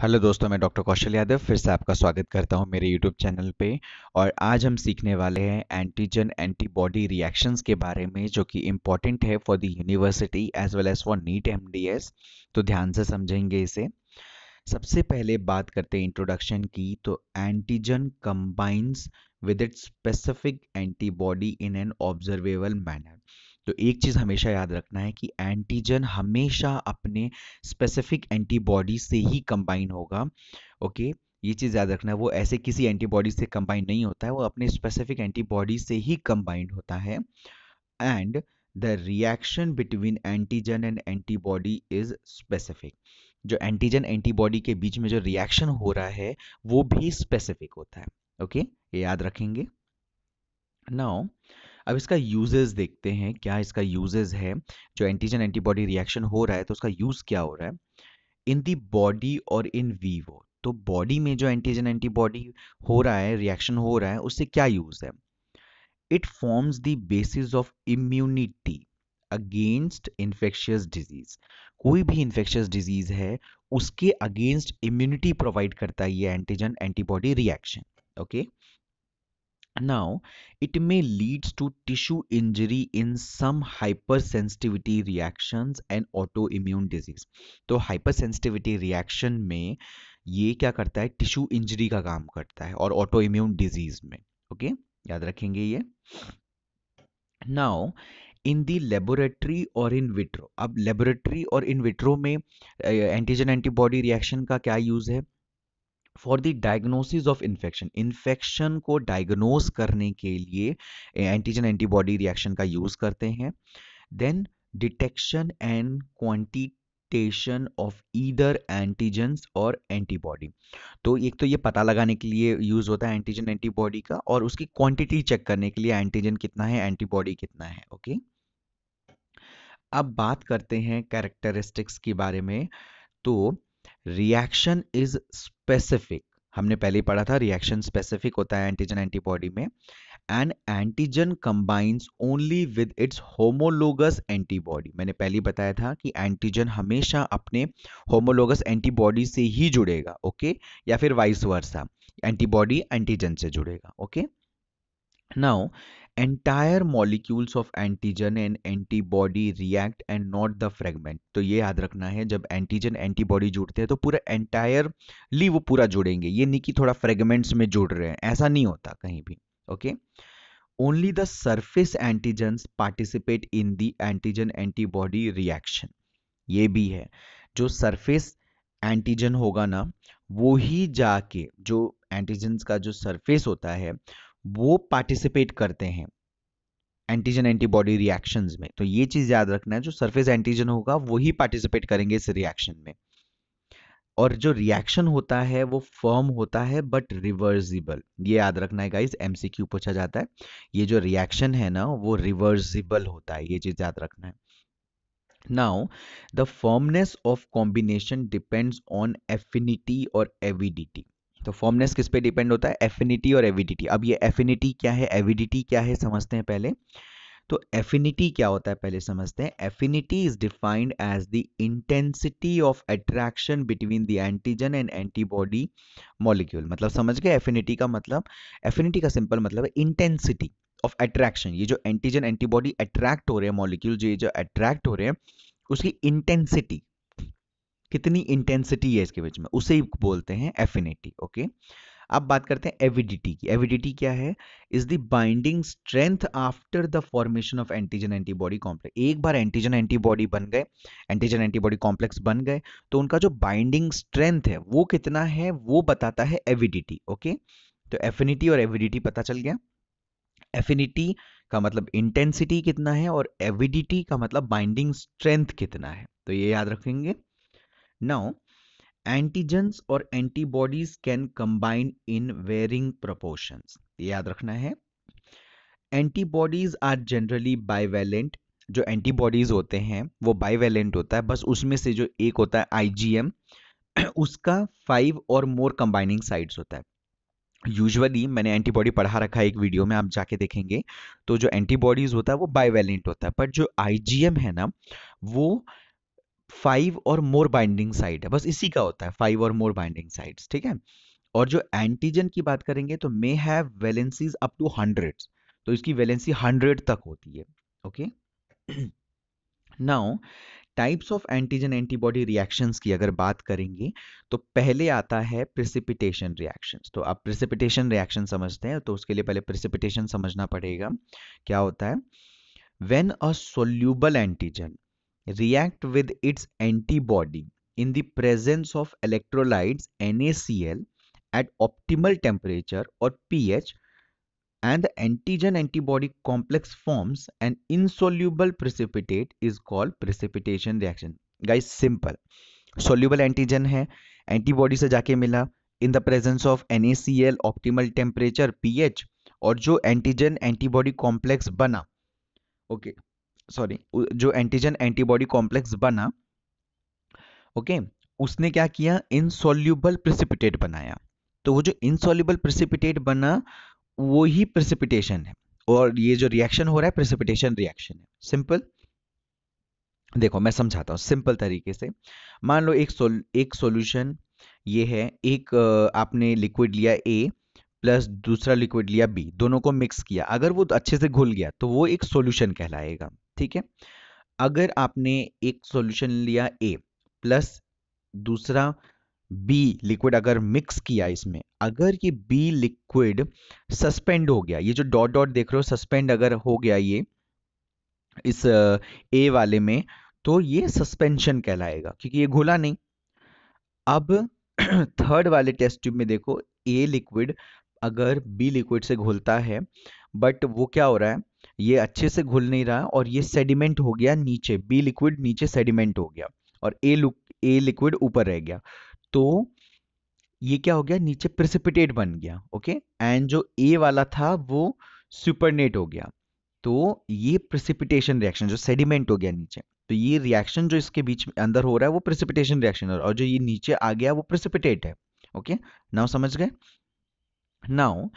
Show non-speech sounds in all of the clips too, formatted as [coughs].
Hello दोस्तों मैं doctor कौशल यादव फिर से आपका स्वागत करता हूं मेरे यूट्यूब चैनल पे और आज हम सीखने वाले हैं एंटीजन एंटीबॉडी रिएक्शंस के बारे में जो कि इम्पॉर्टेंट है for the university as well as for NEET MDS तो ध्यान से समझेंगे इसे सबसे पहले बात करते हैं इंट्रोडक्शन की तो antigen combines with it specific antibody in an observable manner तो एक चीज़ हमेशा याद रखना है कि एंटीजन हमेशा अपने स्पेसिफिक एंटीबॉडी से ही कंबाइन होगा ओके ये चीज़ याद रखना है वो ऐसे किसी एंटीबॉडी से कंबाइन नहीं होता है वो अपने स्पेसिफिक एंटीबॉडी से ही कंबाइंड होता है and the reaction between antigen and antibody is specific जो एंटीजन एंटीबॉडी के बीच में जो रिएक्शन हो रहा है वो भी स्पेसिफिक होता है ओके okay? ये याद रखेंगे नाउ अब इसका यूजेस देखते हैं क्या इसका यूजेस है जो एंटीजन एंटीबॉडी रिएक्शन हो रहा है तो उसका यूज़ क्या हो रहा है इन दी बॉडी और इन वीवो तो बॉडी में जो एंटीजन एंटीबॉडी हो रहा है रिएक्शन हो रहा है उससे क्या यूज़ है it forms the basis of immunity against infectious disease कोई भी इन्फेक्शियस डिजीज है उसके अगेंस्ट इम्यूनिटी प्रोवाइड करता है ये antigen antibody reaction okay Now, it may lead to tissue injury in some hypersensitivity reactions and autoimmune disease. तो hypersensitivity reaction में ये क्या करता है टिश्यू इंजरी का काम करता है और ऑटोइम्यून डिजीज में ओके okay? याद रखेंगे ये नाउ इन दी लेबोरेटरी और इन विट्रो अब लेबोरेटरी और इन विट्रो में एंटीजन एंटीबॉडी रिएक्शन का क्या यूज़ है for the diagnosis of infection infection को डायग्नोस करने के लिए एंटीजन एंटीबॉडी रिएक्शन का यूज करते हैं then detection and quantitation of either antigen और एंटीबॉडी तो एक तो ये पता लगाने के लिए यूज़ होता है एंटीजन एंटीबॉडी का और उसकी क्वांटिटी चेक करने के लिए एंटीजन कितना है एंटीबॉडी कितना है ओके अब बात करते हैं कैरेक्टरिस्टिक्स के बारे में तो रिएक्शन इज स्पेसिफिक हमने पहले पढ़ा था रिएक्शन स्पेसिफिक होता है एंटीजन एंटीबॉडी में and antigen combines only with its homologous antibody मैंने पहले बताया था कि एंटीजन हमेशा अपने होमोलोगस एंटीबॉडी से ही जुड़ेगा ओके okay? या फिर वाइस वर्सा एंटीबॉडी एंटीजन से जुड़ेगा okay okay? Now, entire molecules of antigen and antibody react and not the fragment. तो ये याद रखना है जब antigen antibody जुड़ते हैं तो पूरा entirely वो पूरा जुड़ेंगे ये नहीं कि थोड़ा fragments में जुड़ रहे हैं ऐसा नहीं होता कहीं भी okay only the surface antigens participate in the antigen antibody reaction ये भी है जो surface antigen होगा ना वो ही जाके जो antigens का जो surface होता है वो पार्टिसिपेट करते हैं एंटीजन एंटीबॉडी रिएक्शंस में तो ये चीज याद रखना है जो सरफेस एंटीजन होगा वही पार्टिसिपेट करेंगे इस रिएक्शन में और जो रिएक्शन होता है वो फर्म होता है बट रिवर्सिबल ये याद रखना है गाइस एमसीक्यू पूछा जाता है ये जो रिएक्शन है ना वो रिवर्सिबल होता है ये चीज याद रखना है now the firmness of combination depends on affinity और एविडिटी तो फॉर्मनेस किस पे डिपेंड होता है एफिनिटी और एविडिटी अब ये एफिनिटी क्या है एविडिटी क्या है समझते हैं पहले तो एफिनिटी क्या होता है पहले समझते हैं affinity is defined as the intensity of attraction between the antigen and antibody molecule मतलब समझ गए एफिनिटी का मतलब एफिनिटी का सिंपल मतलब है इंटेंसिटी ऑफ अट्रैक्शन ये जो एंटीजन एंटीबॉडी अट्रैक्ट हो रहे हैं मॉलिक्यूल जो ये जो अट्रैक्ट हो रहे हैं उसकी इंटेंसिटी कितनी इंटेंसिटी है इसके बीच में उसे बोलते हैं एफिनिटी ओके अब बात करते हैं एविडिटी की एविडिटी क्या है is the binding strength after the formation of antigen antibody complex एक बार एंटीजन एंटीबॉडी बन गए एंटीजन एंटीबॉडी कॉम्प्लेक्स बन गए तो उनका जो बाइंडिंग स्ट्रेंथ है वो कितना है वो बताता है एविडिटी ओके तो एफिनिटी और एविडिटी पता चल गया एफिनिटी का मतलब इंटेंसिटी कितना है और एविडिटी का मतलब बाइंडिंग स्ट्रेंथ कितना है तो ये याद रखेंगे नाउ एंटीजेंस और antibodies can combine in varying proportions. याद रखना है एंटीबॉडीज आर जनरली बाइवेलेंट जो एंटीबॉडीज होते हैं वो बाइवेलेंट होता है बस उसमें से जो एक होता है आईजीएम उसका फाइव और मोर कंबाइनिंग साइड्स होता है यूजुअली मैंने एंटीबॉडी पढ़ा रखा है एक वीडियो में आप जाके देखेंगे तो जो एंटीबॉडीज होता है वो बाइवेलेंट होता है पर जो आईजीएम है ना वो फाइव और मोर बाइंडिंग साइट है बस इसी का होता है फाइव और मोर बाइंडिंग साइट्स ठीक है और जो एंटीजन की बात करेंगे तो may have valencies up to hundred तो इसकी वैलेंसी हंड्रेड तक होती है okay now types of antigen antibody reactions की अगर बात करेंगे तो पहले आता है प्रिसिपिटेशन रिएक्शंस तो आप प्रिसिपिटेशन रिएक्शन समझते हैं तो उसके लिए पहले प्रिसिपिटेशन समझना पड़ेगा क्या होता है when a soluble antigen react with its antibody in the presence of electrolytes NaCl at optimal temperature or pH and the antigen antibody complex forms an insoluble precipitate is called precipitation reaction guys simple soluble antigen है antibody से जाके मिला in the presence of NaCl optimal temperature pH और जो antigen antibody complex बना okay sorry जो antigen antibody complex बना okay उसने क्या किया इनसॉल्यूबल प्रिसिपिटेट बनाया तो वो जो इनसॉल्यूबल प्रिसिपिटेट बना वो ही प्रिसिपिटेशन है और ये जो रिएक्शन हो रहा है प्रिसिपिटेशन रिएक्शन है सिंपल देखो मैं समझाता हूँ सिंपल तरीके से मान लो एक सोल एक सॉल्यूशन ये है एक आपने लिक्विड लिया ए प्लस दूसरा लिक्विड लिया बी दोनों को मिक्स किया अगर वो अच्छे से घुल गया तो वो एक सॉल्यूशन कहलाएगा ठीक है अगर आपने एक सॉल्यूशन लिया ए प्लस दूसरा बी लिक्विड अगर मिक्स किया इसमें अगर ये बी लिक्विड सस्पेंड हो गया ये जो डॉट डॉट देख रहे हो सस्पेंड अगर हो गया ये इस ए वाले में तो ये सस्पेंशन कहलाएगा क्योंकि ये घुला नहीं अब थर्ड [clears throat] वाले टेस्ट ट्यूब में देखो ए लिक्विड अगर बी लिक्विड से घुलता है बट वो क्या हो रहा है ये अच्छे से घुल नहीं रहा और ये सेडिमेंट हो गया नीचे बी लिक्विड नीचे सेडिमेंट हो गया और ए ए लिक्विड ऊपर रह गया तो ये क्या हो गया नीचे प्रिसिपिटेट बन गया ओके एंड जो ए वाला था वो सुपरनेट हो गया तो ये प्रिसिपिटेशन रिएक्शन जो सेडिमेंट हो गया नीचे तो ये रिएक्शन जो इसके बीच में अंदर हो रहा है वो प्रिसिपिटेशन रिएक्शन और जो ये नीचे आ गया वो प्रिसिपिटेट है ओके नाउ समझ गए नाउ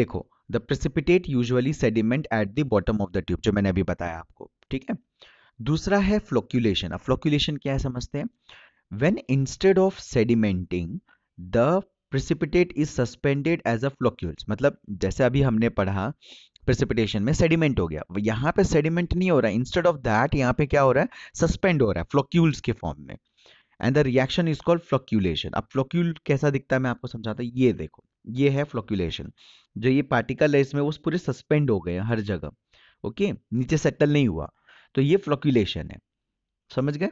देखो the precipitate usually sediment at the bottom of the tube जो मैंने अभी बताया आपको ठीक है दूसरा है फ्लोक्यूलेशन अब फ्लोक्यूलेशन क्या है समझते हैं when instead of sedimenting the precipitate is suspended as a floccules मतलब जैसे अभी हमने पढ़ा प्रेसिपिटेशन में सेडिमेंट हो गया यहाँ पे सेडिमेंट नहीं हो रहा है इंस्टेड ऑफ दैट यहाँ पे क्या हो रहा है सस्पेंड हो रहा है फ्लोक्यूल्स के फॉर्म में and the reaction is called flocculation अब फ्लोक्यूल कैसा दिखता है मैं आपको समझाता हूँ ये देखो ये है फ्लोक्यूलेशन जो ये पार्टिकल है इसमें वो पूरे सस्पेंड हो गए हर जगह ओके नीचे सेटल नहीं हुआ तो ये फ्लोक्यूलेशन है समझ गए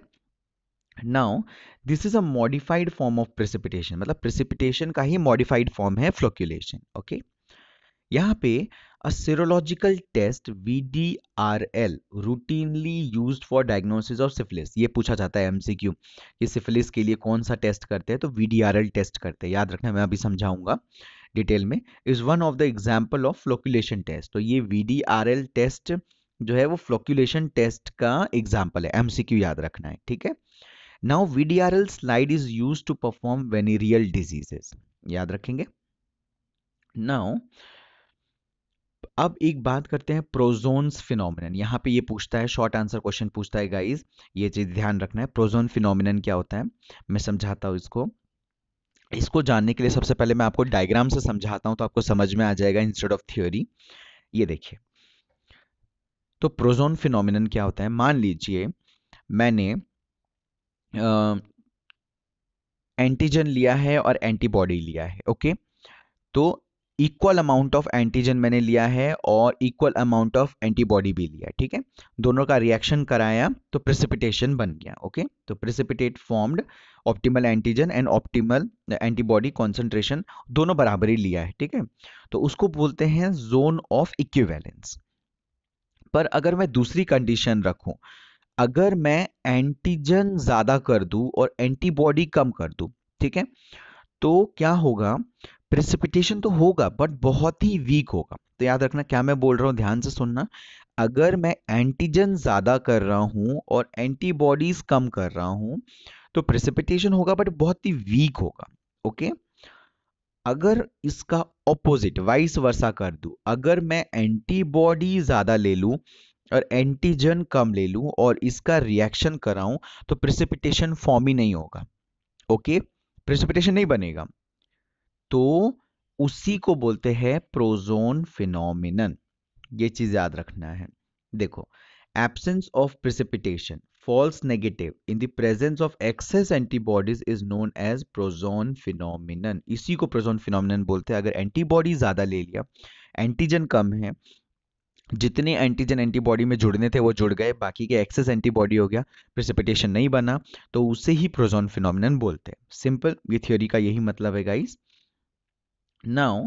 now this is a modified form of precipitation मतलब प्रेसिपिटेशन का ही मॉडिफाइड फॉर्म है फ्लोक्यूलेशन ओके यहाँ पे A serological test VDRL routinely used for diagnosis of syphilis. ये पूछा जाता है MCQ कि syphilis के लिए कौन सा test करते हैं तो VDRL टेस्ट करते हैं याद रखना मैं अभी समझाऊंगा डिटेल में is one of the example of flocculation test तो ये V D R L test जो है वो फ्लोक्यूलेशन टेस्ट का एग्जाम्पल है एम सी क्यू याद रखना है ठीक है now V D R L slide is use to perform venereal diseases याद रखेंगे नाउ अब एक बात करते हैं प्रोजोन्स फिनोमिनन यहाँ पे ये पूछता है शॉर्ट आंसर क्वेश्चन पूछता है गाइस ये चीज़ ध्यान रखना है प्रोजोन फिनोमिनन क्या होता है मैं समझाता हूँ इसको इसको जानने के लिए सबसे पहले मैं आपको डायग्राम से समझाता हूँ तो आपको समझ में आ जाएगा इंस्टेड ऑफ थ्योरी ये देखिए तो प्रोजोन फिनोमिनन क्या होता है मान लीजिए मैंने एंटीजन लिया है और एंटीबॉडी लिया है ओके तो इक्वल अमाउंट ऑफ एंटीजन मैंने लिया है और इक्वल अमाउंट ऑफ एंटीबॉडी भी लिया ठीक है दोनों का रिएक्शन कराया तो प्रिसिपिटेशन बन गया ओके तो precipitate formed optimal antigen and optimal antibody concentration दोनों बराबर ही लिया है ठीक है तो उसको बोलते हैं जोन ऑफ इक्विवेलेंस पर अगर मैं दूसरी कंडीशन रखूं अगर मैं एंटीजन ज़्यादा कर दू और एंटीबॉडी कम कर दू ठीक है तो क्या होगा प्रेसिपिटेशन तो होगा बट बहुत ही वीक होगा तो याद रखना क्या मैं बोल रहा हूँ ध्यान से सुनना अगर मैं एंटीजन ज़्यादा कर रहा हूँ और एंटीबॉडीज कम कर रहा हूँ तो प्रेसिपिटेशन होगा बट बहुत ही वीक होगा ओके अगर इसका ऑपोजिट वाइस वर्षा कर दूँ अगर मैं एंटीबॉडी ज़्यादा ले लूँ और एंटीजन कम ले लूँ और इसका रिएक्शन कराऊँ तो प्रेसिपिटेशन फॉर्म ही नहीं होगा ओके okay? प्रेसिपिटेशन नहीं बनेगा तो उसी को बोलते हैं प्रोजोन फिनोमिनन ये चीज याद रखना है देखो absence of precipitation false negative in the presence of excess antibodies is known as prozone phenomenon इसी को प्रोजोन फिनोमिनन बोलते हैं अगर एंटीबॉडी ज्यादा ले लिया एंटीजन कम है जितने एंटीजन एंटीबॉडी में जुड़ने थे वो जुड़ गए बाकी के एक्सेस एंटीबॉडी हो गया प्रिसिपिटेशन नहीं बना तो उसे ही प्रोजोन फिनोमिन बोलते हैं सिंपल ये थ्योरी का यही मतलब है गाइस नाउ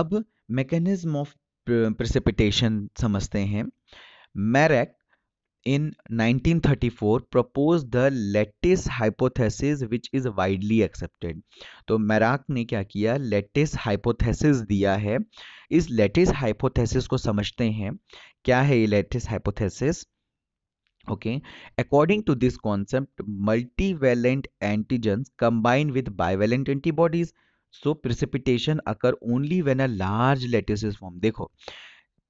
अब मैकेनिज्म ऑफ प्रिसिपिटेशन समझते हैं Marrack in 1934 proposed the lattice hypothesis which is widely accepted to so, merak ne kya kiya lattice hypothesis diya hai is lattice hypothesis ko samajhte hain kya hai ye lattice hypothesis okay according to this concept multivalent antigens combine with bivalent antibodies so precipitation occur only when a large lattice is formed dekho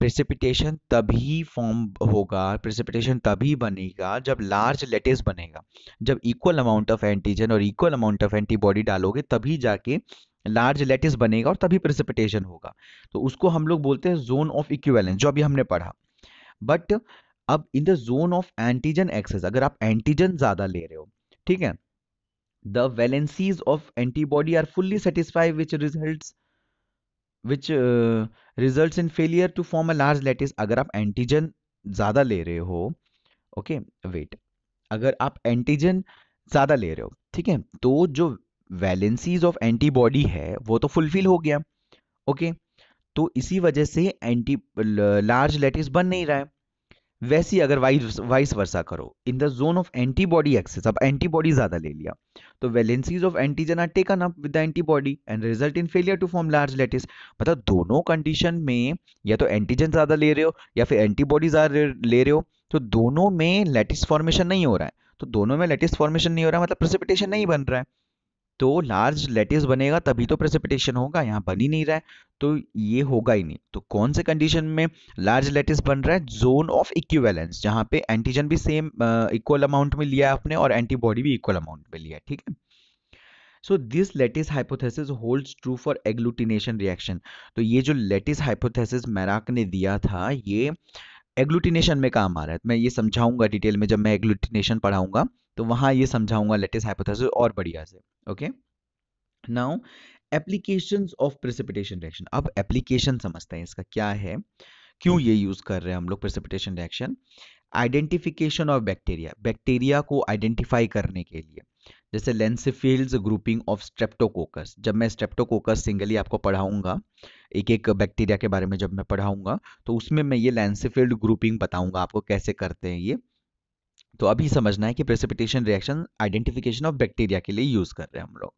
precipitation तभी form होगा precipitation तभी बनेगा जब large lattice बनेगा जब equal amount of antigen और equal amount of antibody डालोगे तभी जाके लार्ज लेटेस बनेगा और तभी प्रेसिपिटेशन होगा तो उसको हम लोग बोलते हैं जोन ऑफ इक्विवेलेंस जो अभी हमने पढ़ा बट अब in the zone of antigen excess अगर आप एंटीजन ज़्यादा ले रहे हो ठीक है the valencies of antibody are fully satisfied which result which result in failure to form a large lattice अगर आप एंटीजन ज़्यादा ले रहे हो ओके okay, वेट अगर आप एंटीजन ज़्यादा ले रहे हो ठीक है तो जो वैलेंसीज ऑफ एंटीबॉडी है वो तो फुलफिल हो गया ओके okay? तो इसी वजह से एंटी लार्ज लेटिस बन नहीं रहा है वैसी अगर वाइस वाइस वर्षा करो in the zone of antibody excess अब एंटीबॉडी ज्यादा ले लिया तो valencies of antigen are taken up with the antibody and result in failure to form large lattice मतलब दोनों कंडीशन में या तो एंटीजन ज्यादा ले रहे हो या फिर एंटीबॉडी ज्यादा ले रहे हो तो दोनों में लेटिस फॉर्मेशन नहीं हो रहा है तो दोनों में लेटिस फॉर्मेशन नहीं हो रहा है मतलब प्रेसिपिटेशन नहीं बन रहा है तो लार्ज लेटिस बनेगा तभी तो प्रेसिपिटेशन होगा यहाँ बन ही नहीं रहा है तो ये होगा ही नहीं तो कौन से कंडीशन में लार्ज लेटिस बन रहा है जोन ऑफ इक्विवेलेंस जहाँ पे एंटीजन भी सेम इक्वल अमाउंट में लिया है आपने और एंटीबॉडी भी इक्वल अमाउंट में लिया है ठीक है so this lattice hypothesis holds true for agglutination reaction तो ये जो लेटिस हाइपोथेसिस मैराक ने दिया था ये uh, एग्लूटिनेशन में काम आ रहा है मैं ये समझाऊंगा डिटेल में जब मैं एग्लूटिनेशन पढ़ाऊंगा तो वहां ये समझाऊंगा लेटेस्ट हाइपोथेसिस और बढ़िया से okay now application of precipitation reaction अब एप्लीकेशन समझते हैं इसका क्या है क्यों ये यूज कर रहे हैं हम लोग precipitation reaction identification of bacteria bacteria को आइडेंटिफाई करने के लिए जैसे लेंसीफील्ड्स ग्रुपिंग ऑफ स्ट्रेप्टोकोकस जब मैं स्ट्रेप्टोकोकस सिंगली आपको पढ़ाऊंगा एक एक बैक्टीरिया के बारे में जब मैं पढ़ाऊंगा तो उसमें मैं ये लेंसिफील्ड ग्रुपिंग बताऊंगा आपको कैसे करते हैं ये तो अभी समझना है कि precipitation reaction identification of bacteria के लिए यूज़ कर रहे हैं हम लोग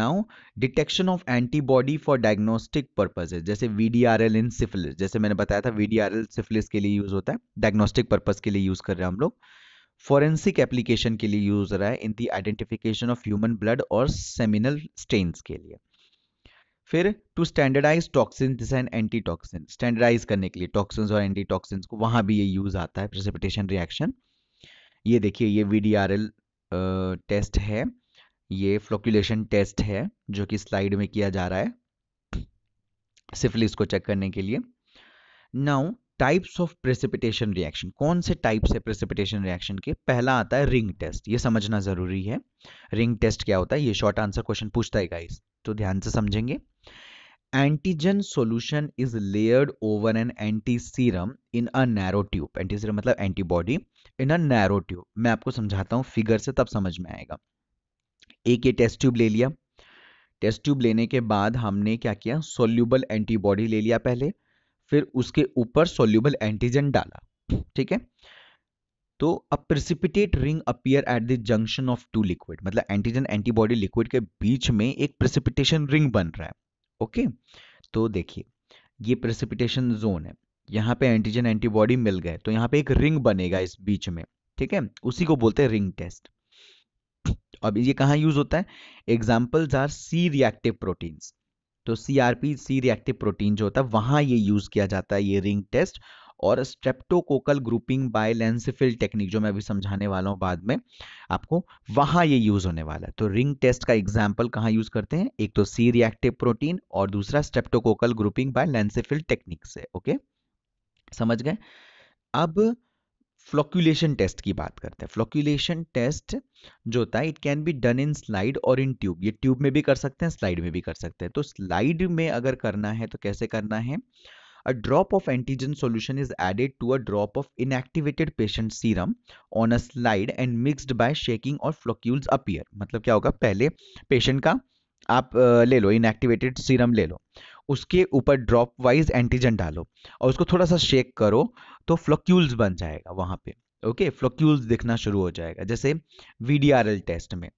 now detection of antibody for diagnostic purposes जैसे V D R L in syphilis जैसे मैंने बताया था V D R L syphilis के लिए यूज़ होता है डायग्नोस्टिक पर्पज़ के लिए यूज़ कर रहे हैं हम लोग फॉरेंसिक एप्लीकेशन के लिए यूज हो रहा है in the identification of human blood और सेमिनल स्टेन्स के लिए फिर to standardize toxin and antitoxin standardize करने के लिए टॉक्सिन और एंटी टॉक्सिन को वहां भी ये यूज आता है प्रेसिपिटेशन रिएक्शन ये देखिए ये वी टेस्ट है ये फ्लोक्यूलेशन टेस्ट है जो कि स्लाइड में किया जा रहा है सिफिलिस को चेक करने के लिए now types of precipitation reaction कौन से टाइप से प्रेसिपिटेशन रिएक्शन के पहला आता है रिंग टेस्ट ये समझना जरूरी है रिंग टेस्ट क्या होता है ये शॉर्ट आंसर क्वेश्चन पूछता है गाइस तो ध्यान से समझेंगे antigen solution is layered over an antiserum in a narrow tube antiserum मतलब antibody in a narrow tube मैं आपको समझाता हूँ फिगर से तब समझ में आएगा एक ये टेस्ट ट्यूब ले लिया टेस्ट ट्यूब लेने के बाद हमने क्या किया सोल्यूबल एंटीबॉडी ले लिया पहले फिर उसके ऊपर सोल्यूबल एंटीजन डाला ठीक है तो a precipitate ring appear at the junction of two liquid मतलब एंटीजन एंटीबॉडी लिक्विड के बीच में एक प्रिसिपिटेशन रिंग बन रहा है ओके तो देखिए ये प्रेसिपिटेशन जोन है यहाँ पे एंटीजन एंटीबॉडी मिल गए तो यहाँ पे एक रिंग बनेगा इस बीच में ठीक है उसी को बोलते हैं रिंग टेस्ट अब ये कहाँ यूज होता है examples are C reactive proteins तो C R P C reactive protein जो होता है वहां ये यूज़ किया जाता है ये रिंग टेस्ट और streptococcal grouping by Lancefield technique जो मैं अभी समझाने वाला हूँ बाद में आपको वहां ये यूज़ होने वाला है तो रिंग टेस्ट का एग्जाम्पल कहाँ यूज़ करते हैं एक तो सी रिएक्टिव प्रोटीन और दूसरा streptococcal grouping by Lancefield technique से ओके समझ गए अब फ्लोक्यूलेशन टेस्ट की बात करते हैं फ्लोक्यूलेशन टेस्ट जो होता है it can be done in slide और इन ट्यूब ये ट्यूब में भी कर सकते हैं स्लाइड में भी कर सकते हैं तो स्लाइड में अगर करना है तो कैसे करना है a drop of antigen solution is added to a drop of inactivated patient serum on a slide and mixed by shaking और फ्लोक्यूल्स अपियर मतलब क्या होगा पहले पेशेंट का आप ले लो इनएक्टिवेटेड सीरम ले लो उसके ऊपर ड्रॉप वाइज एंटीजन डालो और उसको थोड़ा सा शेक करो तो फ्लोक्यूल्स बन जाएगा वहाँ पे ओके फ्लोक्यूल्स दिखना शुरू हो जाएगा जैसे वी टेस्ट में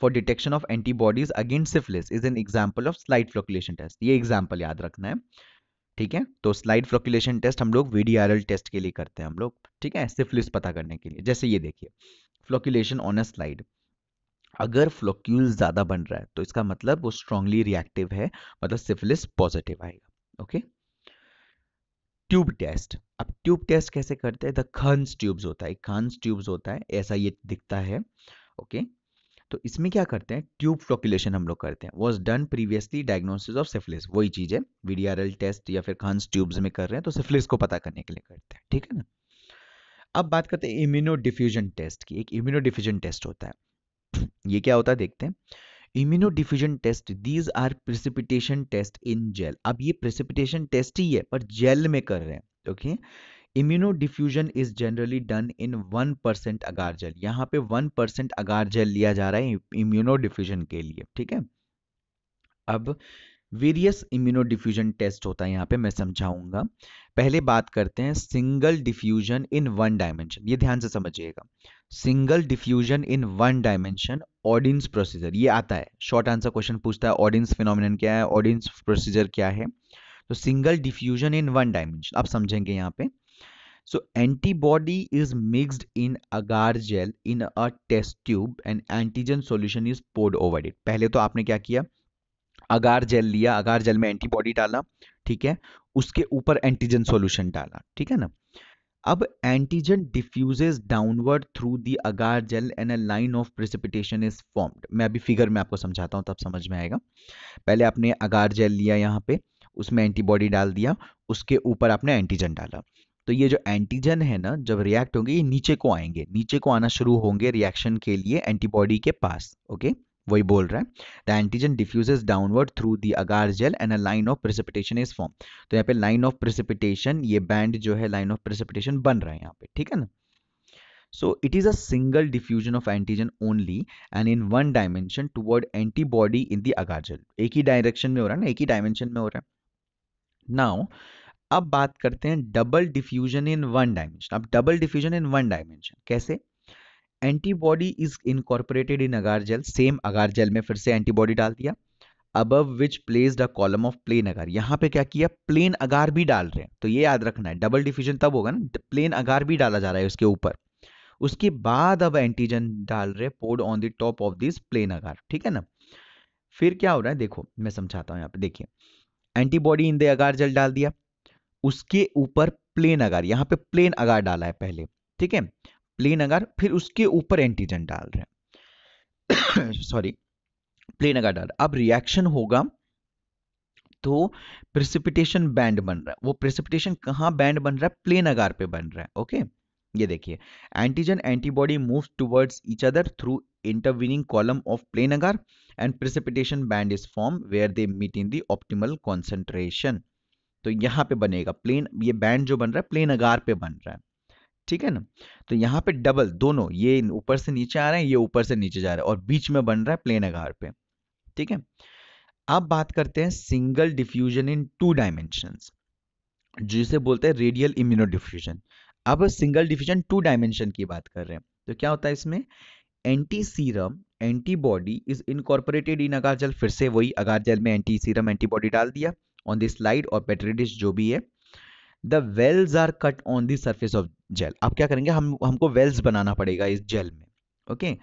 for detection of antibodies against syphilis is an example of slide flocculation test ये एग्जाम्पल याद रखना है ठीक है तो स्लाइड फ्लोकुलेशन टेस्ट हम लोग वी टेस्ट के लिए करते हैं हम लोग ठीक है सिफिलिस पता करने के लिए जैसे ये देखिए फ्लोकुलेशन ऑन अ स्लाइड अगर फ्लोक्यूल ज़्यादा बन रहा है तो इसका मतलब वो स्ट्रांगली रिएक्टिव है मतलब सिफिलिस पॉजिटिव आएगा ओके ट्यूब टेस्ट अब ट्यूब टेस्ट कैसे करते हैं द खंस ट्यूब्स होता है खंस ट्यूब्स होता है ऐसा ये दिखता है ओके तो इसमें क्या करते हैं ट्यूब फ्लोकुलेशन हम लोग करते हैं was done previously diagnosis of syphilis वही चीज़ है वीडीआरएल टेस्ट या फिर खंस ट्यूब्स में कर रहे हैं तो सिफिलिस को पता करने के लिए करते हैं ठीक है ना अब बात करते हैं इम्यूनो डिफ्यूजन टेस्ट की एक इम्यूनो डिफ्यूजन टेस्ट होता है ये क्या होता है देखते हैं immunodiffusion test these are precipitation test in gel अब ये प्रिसिपिटेशन टेस्ट ही है पर जेल में कर रहे हैं okay immunodiffusion is generally done in one percent agar gel यहाँ पे वन परसेंट अगार जेल लिया जा रहा है इम्यूनो डिफ्यूजन के लिए ठीक है अब वेरियस इम्यूनो डिफ्यूजन टेस्ट होता है यहाँ पे मैं समझाऊंगा पहले बात करते हैं single diffusion in one dimension ये ध्यान से समझिएगा single diffusion in one dimension Oudin's procedure ये आता है शॉर्ट आंसर क्वेश्चन पूछता है ऑडियंस फिनोमिनन क्या है ऑडियंस प्रोसीजर क्या है तो single diffusion in one dimension आप समझेंगे यहाँ पे so antibody is mixed in agar gel in a test tube and antigen solution is poured over it पहले तो आपने क्या किया अगार जेल लिया अगार जेल में एंटीबॉडी डाला ठीक है उसके ऊपर एंटीजन सोल्यूशन डाला ठीक है ना अब antigen diffuses downward through the agar gel and a line of precipitation is formed मैं अभी फिगर में आपको समझाता हूँ तब समझ में आएगा पहले आपने अगार जेल लिया यहाँ पे उसमें एंटीबॉडी डाल दिया उसके ऊपर आपने एंटीजन डाला तो ये जो एंटीजन है ना जब रिएक्ट होंगे ये नीचे को आएंगे नीचे को आना शुरू होंगे रिएक्शन के लिए एंटीबॉडी के पास ओके okay? वही बोल रहा है the antigen diffuses downward through the agar gel and a line of precipitation is form तो यहाँ पे लाइन ऑफ प्रिसिपिटेशन ये बैंड जो है लाइन ऑफ प्रिसिपिटेशन बन रहा है यहाँ पे ठीक है ना So it is a single diffusion of antigen only and in one dimension toward antibody in the agar gel. एक ही डायरेक्शन में हो रहा है ना एक ही डायमेंशन में हो रहा है नाउ अब बात करते हैं double diffusion in one dimension अब double diffusion in one dimension कैसे antibody is incorporated in agar gel same agar gel में फिर से एंटीबॉडी डाल दिया above which placed a column of plain agar यहाँ पे क्या किया प्लेन अगार भी डाल रहे हैं तो ये याद रखना है डबल डिफ्यूजन तब होगा ना प्लेन अगार भी डाला जा रहा है उसके ऊपर उसके बाद अब एंटीजन डाल रहे poured on the top of this plain agar ठीक है ना फिर क्या हो रहा है देखो मैं समझाता हूँ यहाँ पे देखिए एंटीबॉडी इन द अगार जल डाल दिया उसके ऊपर प्लेन अगार यहाँ पे प्लेन अगार डाला है पहले ठीक है प्लेन अगर फिर उसके ऊपर एंटीजन डाल रहे हैं [coughs] सॉरी प्लेन अगर डाल अब रिएक्शन होगा तो प्रेसिपिटेशन बैंड बन रहा है वो प्रेसिपिटेशन कहां बैंड बन रहा है प्लेन अगार पे बन रहा है ओके ये देखिए antigen antibody move towards each other through intervening column of plain agar and precipitation band is form where they meet in the optimal concentration तो यहां पे बनेगा प्लेन ये बैंड जो बन रहा है प्लेन अगार पे बन रहा है ठीक है ना तो यहाँ पे डबल दोनों ये ऊपर से नीचे आ रहे हैं ये ऊपर से नीचे जा रहे हैं और बीच में बन रहा है प्लेन आकार पे ठीक है अब बात करते हैं single diffusion in two dimension जिसे बोलते हैं रेडियल इम्यूनो डिफ्यूजन अब सिंगल डिफ्यूजन टू डायमेंशन की बात कर रहे हैं तो क्या होता है इसमें antiserum antibody is incorporated in agar gel फिर से वही अगार जल में एंटी सीरम एंटीबॉडी डाल दिया ऑन दिस स्लाइड और पेट्रेडिस जो भी है the wells are cut on the surface of gel अब क्या करेंगे हम हमको वेल्स बनाना पड़ेगा इस जेल में ओके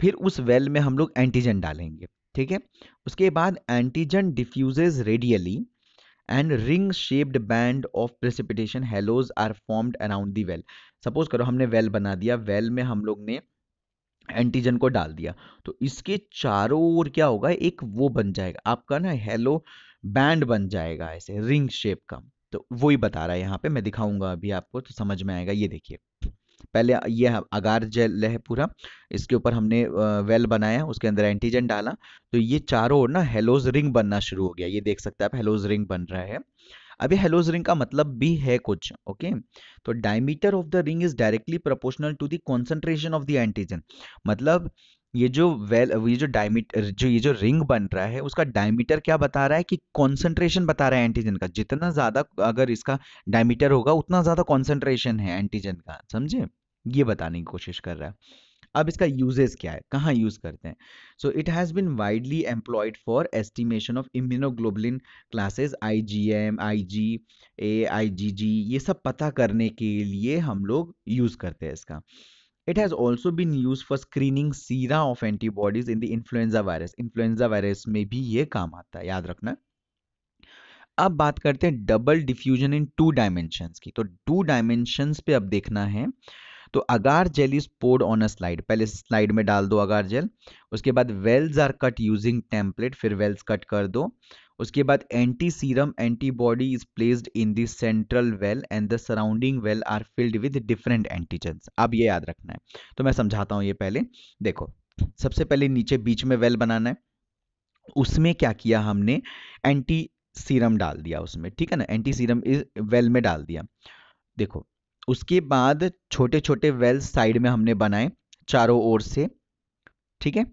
फिर उस वेल में हम लोग एंटीजन डालेंगे ठीक है उसके बाद antigen diffuses radially and ring shaped band of precipitation halos are formed around the well suppose करो हमने वेल बना दिया वेल में हम लोग ने एंटीजन को डाल दिया तो इसके चारों ओर क्या होगा एक वो बन जाएगा आपका ना हेलो बैंड बन जाएगा ऐसे रिंग शेप का तो वो ही बता रहा है यहाँ पे मैं दिखाऊंगा अभी आपको तो समझ में आएगा ये देखिए पहले ये अगार जेल है पूरा इसके ऊपर हमने वेल बनाया उसके अंदर एंटीजन डाला तो ये चारों ओर ना हेलोज रिंग बनना शुरू हो गया ये देख सकते हैं आप हेलोज रिंग बन रहा है अभी हेलोज रिंग का मतलब भी है कुछ ओके तो diameter of the ring is directly proportional to the concentration of the antigen मतलब ये जो वेल ये जो डायमीटर जो ये जो रिंग बन रहा है उसका डायमीटर क्या बता रहा है कि कॉन्सेंट्रेशन बता रहा है एंटीजन का जितना ज़्यादा अगर इसका डायमीटर होगा उतना ज़्यादा कॉन्सेंट्रेशन है एंटीजन का समझे ये बताने की कोशिश कर रहा है अब इसका यूजेस क्या है कहाँ यूज करते हैं so it has been widely employed for estimation of immunoglobulin classes I G M I G A I G G ये सब पता करने के लिए हम लोग यूज़ करते हैं इसका It has also been used for screening सीरा of antibodies in the influenza virus. Influenza virus में भी ये काम आता है याद रखना अब बात करते हैं double diffusion in two dimension की तो टू डायमेंशन पे अब देखना है तो agar gel is poured on a slide पहले स्लाइड में डाल दो अगार जेल उसके बाद wells are cut using template फिर वेल्स कट कर दो उसके बाद antiserum antibody is placed in the central well and the surrounding well are filled with different antigen अब ये याद रखना है तो मैं समझाता हूँ ये पहले देखो सबसे पहले नीचे बीच में वेल बनाना है उसमें क्या किया हमने एंटी सीरम डाल दिया उसमें ठीक है ना एंटी सीरम इज वेल में डाल दिया देखो उसके बाद छोटे छोटे वेल साइड में हमने बनाए चारों ओर से ठीक है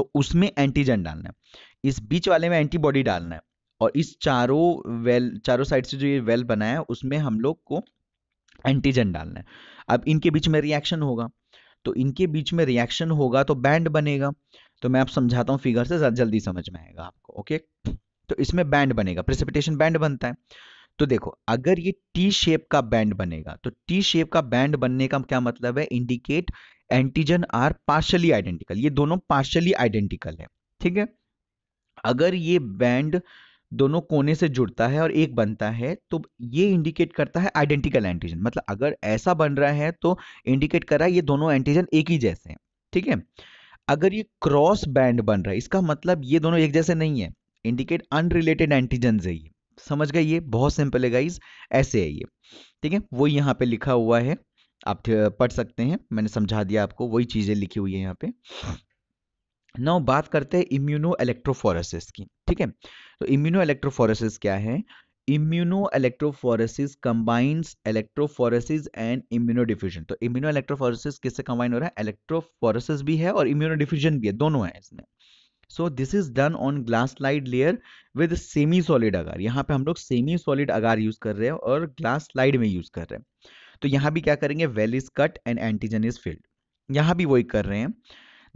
तो उसमें एंटीजन डालना है इस बीच वाले में एंटीबॉडी डालना है और इस चारों वेल चारों साइड से जो ये वेल बनाया है उसमें हम लोग को एंटीजन डालना है अब इनके बीच में रिएक्शन होगा तो इनके बीच में रिएक्शन होगा तो बैंड बनेगा तो मैं आप समझाता हूँ फिगर से जल्दी समझ में आएगा आपको ओके तो इसमें बैंड बनेगा प्रेसिपिटेशन बैंड बनता है तो देखो अगर ये टी शेप का बैंड बनेगा तो टी शेप का बैंड बनने का क्या मतलब है indicate antigen are partially identical ये दोनों पार्शली आइडेंटिकल है ठीक है अगर ये बैंड दोनों कोने से जुड़ता है और एक बनता है तो ये इंडिकेट करता है आइडेंटिकल एंटीजन मतलब अगर ऐसा बन रहा है तो इंडिकेट कर रहा है ये दोनों एंटीजन एक ही जैसे हैं ठीक है अगर ये क्रॉस बैंड बन रहा है इसका मतलब ये दोनों एक जैसे नहीं है इंडिकेट अनरिलेटेड एंटीजन है ये समझ गए ये बहुत सिंपल है गाइज ऐसे है ये ठीक है वो यहाँ पे लिखा हुआ है आप पढ़ सकते हैं मैंने समझा दिया आपको वही चीज़ें लिखी हुई है यहाँ पे नौ बात करते हैं इम्यूनो इलेक्ट्रोफोरेसिस की ठीक है तो इम्यूनो इलेक्ट्रोफोरेसिस क्या है immunoelectrophoresis combines electrophoresis and immunodiffusion तो इम्यूनो इलेक्ट्रोफोरेसिस किससे कंबाइन हो रहा है इलेक्ट्रोफोरेसिस भी है और इम्यूनो डिफ्यूजन भी है दोनों है इसमें so this is done on glass slide layer with semi solid agar यहाँ पे हम लोग सेमी सॉलिड अगार यूज कर रहे हैं और ग्लास स्लाइड में यूज कर रहे हैं तो यहां भी क्या करेंगे well is cut and antigen is filled यहां भी वही कर रहे हैं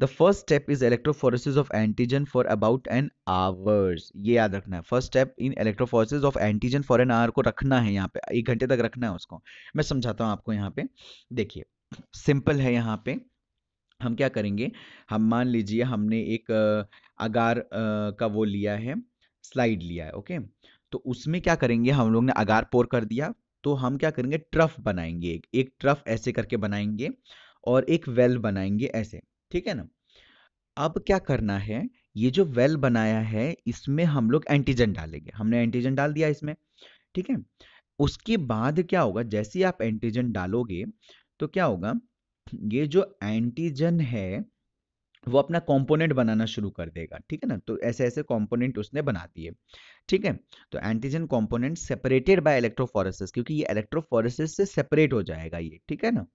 the first step is electrophoresis of antigen for about an hours ये याद रखना है first step in electrophoresis of antigen for an hour को रखना है यहाँ पे एक घंटे तक रखना है उसको मैं समझाता हूँ आपको यहाँ पे देखिए सिंपल है यहाँ पे हम क्या करेंगे हम मान लीजिए हमने एक अगार का वो लिया है स्लाइड लिया है ओके तो उसमें क्या करेंगे हम लोग ने अगार पोर कर दिया तो हम क्या करेंगे ट्रफ बनाएंगे एक एक ट्रफ ऐसे करके बनाएंगे और एक वेल बनाएंगे ऐसे ठीक है ना अब क्या करना है ये जो वेल बनाया है इसमें हम लोग एंटीजन डालेंगे हमने एंटीजन डाल दिया इसमें ठीक है उसके बाद क्या होगा जैसे आप एंटीजन डालोगे तो क्या होगा ये जो एंटीजन है वो अपना कंपोनेंट बनाना शुरू कर देगा ठीक है ना तो ऐसे ऐसे कंपोनेंट उसने बना दिए ठीक है तो antigen component separated by electrophoresis क्योंकि ये इलेक्ट्रोफोरेसिस से सेपरेट हो जाएगा ये ठीक है ना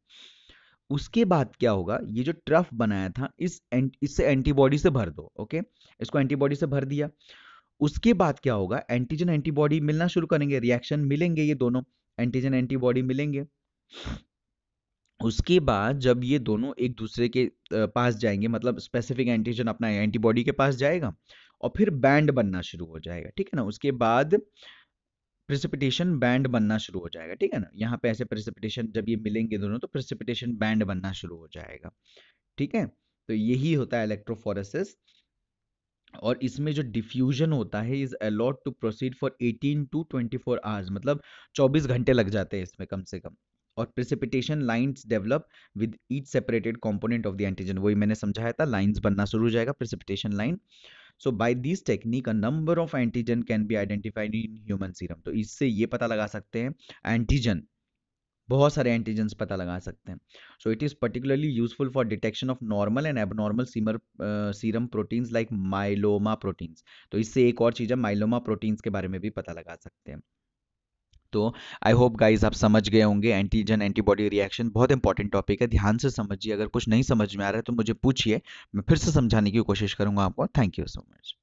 उसके बाद क्या होगा ये जो ट्रफ बनाया था इस इससे एंटीबॉडी से भर दो ओके इसको एंटीबॉडी से भर दिया उसके बाद क्या होगा एंटीजन एंटीबॉडी मिलना शुरू करेंगे रिएक्शन मिलेंगे ये दोनों एंटीजन एंटीबॉडी मिलेंगे उसके बाद जब ये दोनों एक दूसरे के पास जाएंगे मतलब स्पेसिफिक एंटीजन अपना एंटीबॉडी के पास जाएगा और फिर बैंड बनना शुरू हो जाएगा ठीक है ना उसके बाद प्रिसिपिटेशन बैंड बनना शुरू हो जाएगा ठीक है ना यहाँ पे ऐसे प्रिसिपिटेशन जब ये मिलेंगे दोनों तो प्रिसिपिटेशन बैंड बनना शुरू हो जाएगा ठीक है तो यही होता है इलेक्ट्रोफोरेसिस और इसमें जो डिफ्यूजन होता है is allowed to proceed for 18 to 24 hours मतलब 24 घंटे लग जाते हैं इसमें कम से कम और precipitation lines develop with each separated component of the antigen वही मैंने समझाया था लाइन्स बनना शुरू हो जाएगा precipitation line so by this technique a number of antigen can be identified in human serum तो इससे ये पता लगा सकते हैं एंटीजन बहुत सारे एंटीजन्स पता लगा सकते हैं so it is particularly useful for detection of normal and abnormal सीमर serum proteins like myeloma proteins तो इससे एक और चीज़ है माइलोमा प्रोटीन्स के बारे में भी पता लगा सकते हैं तो आई होप गाइज आप समझ गए होंगे एंटीजन एंटीबॉडी रिएक्शन बहुत इंपॉर्टेंट टॉपिक है ध्यान से समझिए अगर कुछ नहीं समझ में आ रहा है तो मुझे पूछिए मैं फिर से समझाने की कोशिश करूंगा आपको थैंक यू सो मच